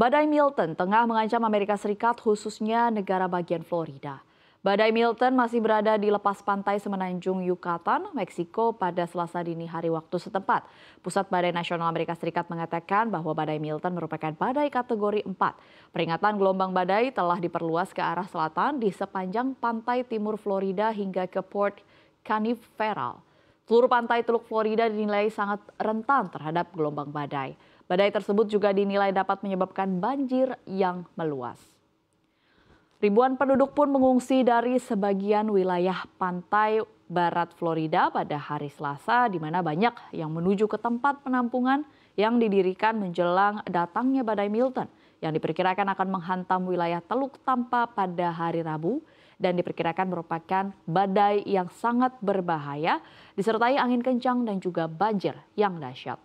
Badai Milton tengah mengancam Amerika Serikat khususnya negara bagian Florida. Badai Milton masih berada di lepas pantai semenanjung Yucatan, Meksiko pada selasa dini hari waktu setempat. Pusat Badai Nasional Amerika Serikat mengatakan bahwa Badai Milton merupakan badai kategori 4. Peringatan gelombang badai telah diperluas ke arah selatan di sepanjang pantai timur Florida hingga ke Port Canaveral. Seluruh pantai Teluk Florida dinilai sangat rentan terhadap gelombang badai. Badai tersebut juga dinilai dapat menyebabkan banjir yang meluas. Ribuan penduduk pun mengungsi dari sebagian wilayah pantai barat Florida pada hari Selasa di mana banyak yang menuju ke tempat penampungan yang didirikan menjelang datangnya badai Milton yang diperkirakan akan menghantam wilayah Teluk Tampa pada hari Rabu dan diperkirakan merupakan badai yang sangat berbahaya disertai angin kencang dan juga banjir yang dahsyat.